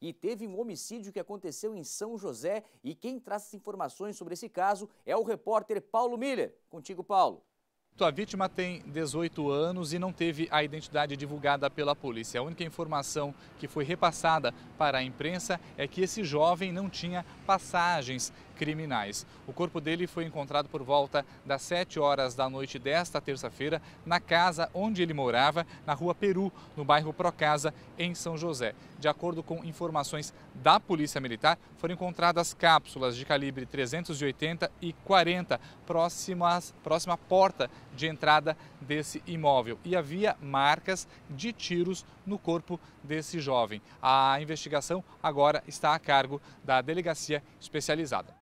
e teve um homicídio que aconteceu em São José. E quem traz as informações sobre esse caso é o repórter Paulo Miller. Contigo, Paulo. A vítima tem 18 anos e não teve a identidade divulgada pela polícia. A única informação que foi repassada para a imprensa é que esse jovem não tinha passagens criminais. O corpo dele foi encontrado por volta das 7 horas da noite desta terça-feira na casa onde ele morava, na rua Peru, no bairro Procasa, em São José. De acordo com informações da Polícia Militar, foram encontradas cápsulas de calibre 380 e 40 próximas, próxima porta de entrada desse imóvel e havia marcas de tiros no corpo desse jovem. A investigação agora está a cargo da delegacia especializada.